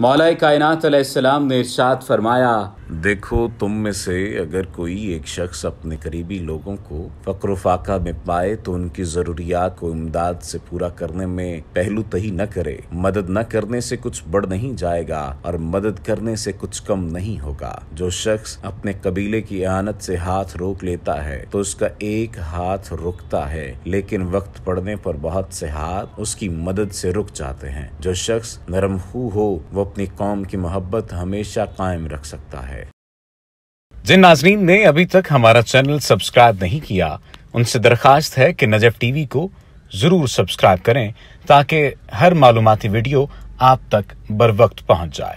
मौलाए कायनात अलैहिस्सलाम ने इरशाद फरमाया देखो तुम में से अगर कोई एक शख्स अपने करीबी लोगों को फकर फाका में पाए तो उनकी ज़रूरियात को इमदाद से पूरा करने में पहलू तही न करे मदद न करने से कुछ बढ़ नहीं जाएगा और मदद करने से कुछ कम नहीं होगा जो शख्स अपने कबीले की आनत से हाथ रोक लेता है तो उसका एक हाथ रुकता है लेकिन वक्त पड़ने पर बहुत से हाथ उसकी मदद से रुक जाते हैं जो शख्स नरम हो वो अपनी कौम की मोहब्बत हमेशा कायम रख सकता है जिन नाजरीन ने अभी तक हमारा चैनल सब्सक्राइब नहीं किया उनसे दरखास्त है कि नजफ टीवी को जरूर सब्सक्राइब करें ताकि हर मालूमती वीडियो आप तक बर वक्त पहुंच जाए